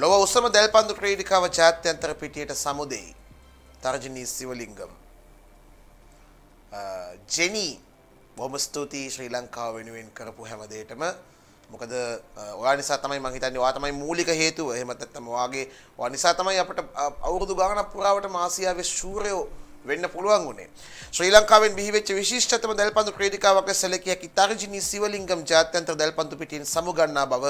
ලොව උසම දැල් පන්දු ක්‍රීඩිකාව ජාත්‍යන්තර පිටියට සමුදෙයි. තර්ජනී සිවලිංගම්. ජෙනී බොම ස්තුතියි ශ්‍රී ලංකාව වෙනුවෙන් කරපු හැමදේටම මොකද ඔයා නිසා තමයි මං හිතන්නේ ඔයා තමයි මූලික හේතුව. එහෙම නැත්නම් ඔයාගේ ඔයා නිසා තමයි අපිට අවුරුදු ගාණක් පුරාවට මාසියාවේ ශූරයෝ වෙන්න පුළුවන් වුණේ. ශ්‍රී ලංකාවෙන් බිහිවෙච්ච විශිෂ්ටතම දැල්පන්දු ක්‍රීඩිකාවක් ලෙස සැලකිය හැකි තර්ජිනි සිවලිංගම් ජාත්‍යන්තර දැල්පන්දු පිටින් සමුගන්නා බව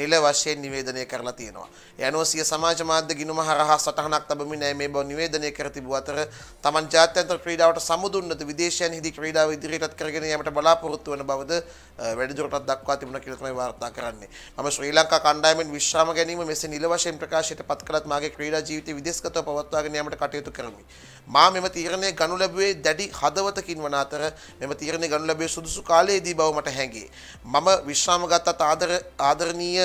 නිල වශයෙන් නිවේදනය කරලා තියෙනවා. යනෝ සිය සමාජ මාධ්‍ය ගිණුම හරහා සටහනක් තබමින් මේ බව නිවේදනය කර තිබූ අතර තමන් ජාත්‍යන්තර ක්‍රීඩාවට සමුදුන්නද විදේශයන් හිදී ක්‍රීඩාව ඉදිරියටත් කරගෙන යාමට බලාපොරොත්තු වන බවද වැඩිදුරටත් දක්වා තිබුණා කියලා තමයි වාර්තා කරන්නේ. මම ශ්‍රී ලංකා කණ්ඩායමෙන් විශ්‍රාම ගැනීම මෙසේ නිල වශයෙන් ප්‍රකාශයට පත් කළත් මාගේ ක්‍රීඩා ජීවිතය විදේශගතව පවත්වාගෙන යාමට කටයුතු කරමි. මා මෙම තීරණය ගනු ලැබුවේ දැඩි හදවතකින් වන අතර මෙම තීරණය ගනු ලැබේ සුදුසු කාලයේදී බව මට හැඟේ. මම විශ්‍රාම ගත්තත් ආදර ආදරණීය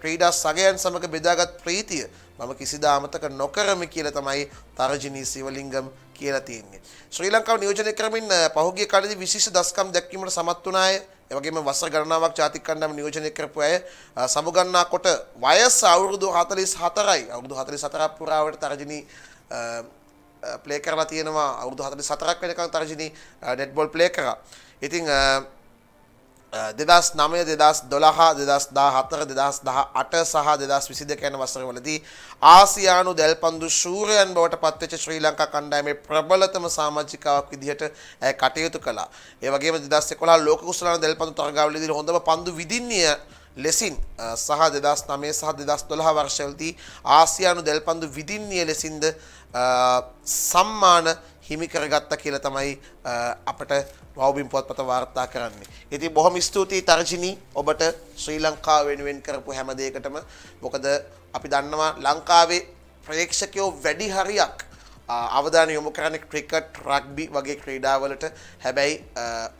ක්‍රීඩා සගයන් සමඟ බෙදාගත් ප්‍රීතිය මම කිසිදා අමතක නොකරමි කියල තමයි තරජනී සිවලිංගම් කියලා තියන්නේ. ශ්‍රී ලංකාව නියෝජනය කරමින් පහුගේ කාලදි විශේෂ දස්කම් දැක්වීමට සමත්වනාය එවගේම වස ගණනාවක් ජාතික කණ්ඩායම නියෝජනය කරපු අය සමුගන්නා කොට වයස අවුරුදු 44යි අවුරුදු 44 පුරාවට තරජනී ප්ලේ කරලා තියෙනවා අවුරුදු 44ක් වෙනකන් තර්ජිනී ඩෙඩ්බෝල් ප්ලේ කරා. ඉතින් දෙදස් නමය දෙදස් දොළහ දෙදස් දා හතර දෙදස් දහ අට සහ දෙදස් විසි දෙකැන වසරවලදී ආසියානු දැල්පන්දු ශූරයන් බවට පත්වෙච ශ්‍රී ලංකා කණ්ඩායමේ ප්‍රබලතම සාමාජිකාවක් විදිහට ඇය කටයුතු කලා ඒවගේ දස් කොලා ලෝක කුසලාන දැල්පන්තු තරගාවලදී හොඳම පන්දු විදින්නේ ලෙසින් සහ දෙදස් නමේ සහ දෙදස් දොළහ වර්ශවලදී ආසියානු දැල්පන්දු විදින්නිය ලෙසින්ද සම්මාන හිමිකරගත්ත කියල තමයි අපට රවබින් පොත්පත වාර්තා කරන්නේ. ඉති බොහොම ස්තුතියි තර්ජිනී ඔබට ශ්‍රී ලංකා වෙනුවෙන් කරපු හැමදේකටම මොකද අපි දන්නවා ලංකාවේ ප්‍රේක්ෂකයෝ වැඩි හරියක් අවධාන යොමු කරන්න ක්‍රිකට් රක්්බි වගේ ක්‍රීඩාවලට හැබැයි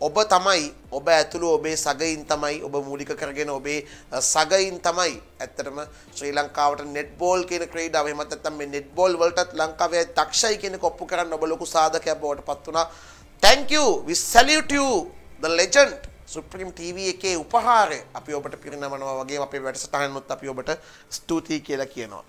ඔබ තමයි ඔබ ඇතුළු ඔබේ සගයින් තමයි ඔබ මූලික කරගෙන ඔබේ සගයින් තමයි ඇත්තරම ශ්‍රී ලංකාවට නෙට්බෝල් කියෙන ක්‍රීඩාව මතත්තම නෙට්බෝල් වලටත් ලංකාවේ තක්ෂයි කියෙන කොප්පු කරන්න ඔබලොකු සාධකයක් බවට පත්වනා තැංකූ විස්සලියටූ ද ලෙජන්ට් සුප්‍රීම් TV එකේ උපහාරය අපි ඔබට පිරිනමනවා වගේ අපේ වැඩසටහනුත් අපි ඔබට ස්තුතියි කියලා කියනවා.